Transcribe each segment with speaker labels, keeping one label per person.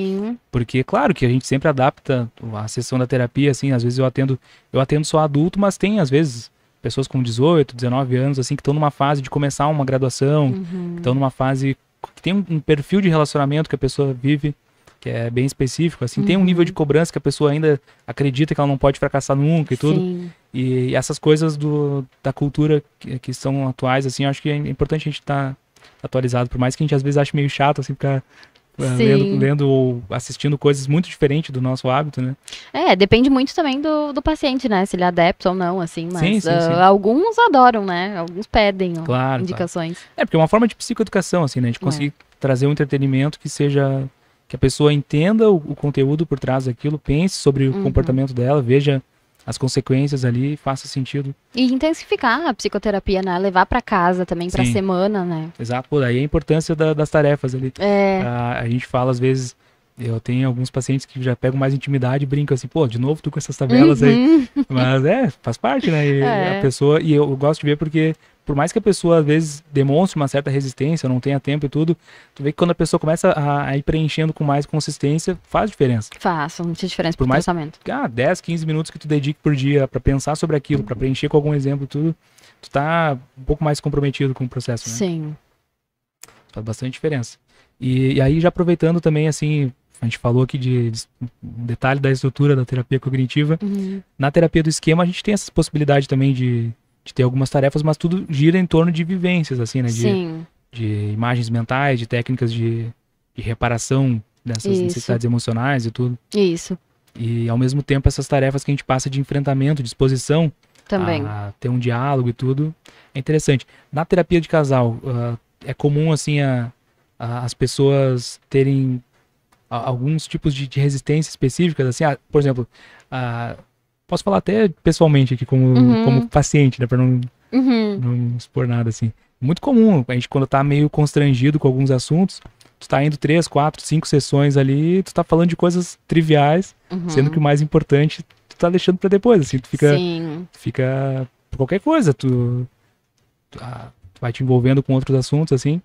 Speaker 1: Sim. Porque, claro, que a gente sempre adapta a sessão da terapia, assim, às vezes eu atendo, eu atendo só adulto, mas tem, às vezes, pessoas com 18, 19 anos, assim, que estão numa fase de começar uma graduação, uhum. que estão numa fase que tem um, perfil de relacionamento que a pessoa vive, que é bem específico, assim, uhum. tem um nível uhum. de cobrança que a pessoa ainda acredita que ela não pode fracassar nunca e tudo. Sim. E, e essas coisas do, da cultura que, que são atuais, assim, acho que é importante a gente estar tá atualizado, por mais que a gente às vezes ache meio chato, assim, ficar é, lendo, lendo, ou assistindo coisas muito diferentes do nosso hábito, né?
Speaker 2: É, depende muito também do, do paciente, né? Se ele é adepto ou não, assim. Mas sim, sim, uh, alguns adoram, né? Alguns pedem claro, indicações.
Speaker 1: Claro. É, porque é uma forma de psicoeducação, assim, né? A gente conseguir é. trazer um entretenimento que seja que a pessoa entenda o, o, conteúdo por trás daquilo, pense sobre o uhum. comportamento dela, veja as consequências ali faça sentido.
Speaker 2: E intensificar a psicoterapia, né? Levar para casa também, para semana, né?
Speaker 1: Exato, por aí a importância da, das tarefas ali. É. A, a, gente fala às vezes, eu tenho alguns pacientes que já pegam mais intimidade e brincam assim, pô, de novo tu com essas tabelas uhum. aí. Mas é, faz parte, né? E, é. A pessoa, e eu gosto de ver porque por mais que a pessoa às vezes demonstre uma certa resistência, não tenha tempo e tudo, tu vê que quando a pessoa começa a, a ir preenchendo com mais consistência, faz diferença.
Speaker 2: Faz, muita diferença por mais,
Speaker 1: pensamento. Ah, 10, 15 minutos que tu dedique por dia para pensar sobre aquilo, uhum. para preencher com algum exemplo tudo, tu tá um pouco mais comprometido com o processo, né? Sim. Faz bastante diferença. E, e aí já aproveitando também assim, a gente falou aqui de, de um detalhe da estrutura da terapia cognitiva. Uhum. Na terapia do esquema a gente tem essa possibilidade também de de ter algumas tarefas, mas tudo gira em torno de vivências, assim, né? De, Sim. de imagens mentais, de técnicas de, de reparação dessas Isso. necessidades emocionais e tudo. Isso. E ao mesmo tempo essas tarefas que a gente passa de enfrentamento, de exposição, também. A ter um diálogo e tudo, é interessante. Na terapia de casal, uh, é comum assim a, a, as pessoas terem a, alguns tipos de, de resistência específicas, assim, ah, por exemplo, uh, Posso falar até pessoalmente aqui como, uhum. como paciente, né? Pra não, uhum. não expor nada assim. Muito comum, a gente quando tá meio constrangido com alguns assuntos, tu tá indo três, quatro, cinco sessões ali, tu tá falando de coisas triviais, uhum. sendo que o mais importante tu tá deixando para depois, assim, tu fica, Sim. fica qualquer coisa, tu, tu, ah, tu, vai te envolvendo com outros assuntos, assim.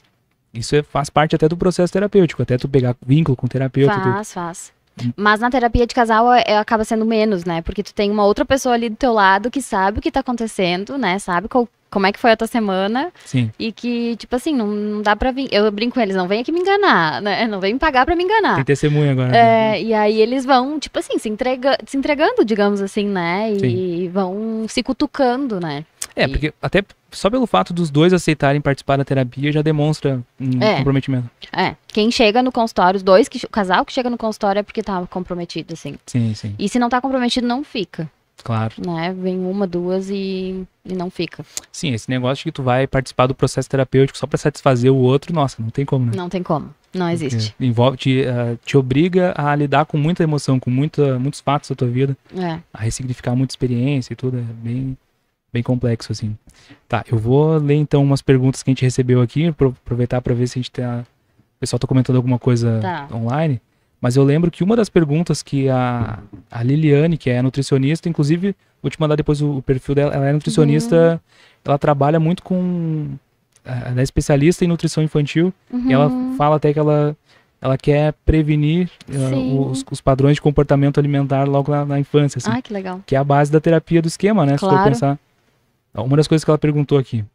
Speaker 1: Isso é, faz parte até do processo terapêutico, até tu pegar vínculo com o terapeuta. Faz,
Speaker 2: tu, faz. Mas na terapia de casal é, é, acaba sendo menos, né? Porque tu tem uma outra pessoa ali do teu lado que sabe o que tá acontecendo, né? Sabe qual, como é que foi a tua semana. Sim. E que, tipo assim, não, não dá pra vir. Eu brinco com eles, não vem aqui me enganar, né? Não vem pagar pra me enganar. Tem
Speaker 1: testemunha agora. É,
Speaker 2: né? e aí eles vão, tipo assim, se, entrega, se entregando, digamos assim, né? E Sim. vão se cutucando, né?
Speaker 1: É, e... porque até só pelo fato dos dois aceitarem participar da terapia já demonstra um é. comprometimento.
Speaker 2: É. Quem chega no consultório, os dois, que, o casal que chega no consultório é porque tá comprometido, assim. Sim, sim. E se não tá comprometido, não fica. Claro. Né? Vem uma, duas e, e não fica.
Speaker 1: Sim, esse negócio de que tu vai participar do processo terapêutico só para satisfazer o outro, nossa, não tem como, né?
Speaker 2: Não tem como. Não existe.
Speaker 1: envolve, te, uh, te obriga a lidar com muita emoção, com muita, muitos fatos da tua vida. É. A ressignificar muita experiência e tudo. É bem, bem complexo, assim. Tá, eu vou ler então umas perguntas que a gente recebeu aqui, aproveitar para ver se a gente tem. Tá, a... O pessoal tá comentando alguma coisa tá. online. Mas eu lembro que uma das perguntas que a, a Liliane, que é nutricionista, inclusive, vou te mandar depois o, o perfil dela, ela é nutricionista, uhum. ela trabalha muito com. Ela é especialista em nutrição infantil. Uhum. E ela uhum. fala até que ela, ela quer prevenir uh, os, os, padrões de comportamento alimentar logo na, na infância. Assim, ah, que legal. Que é a base da terapia do esquema, né? Claro. Se for pensar. Uma das coisas que ela perguntou aqui.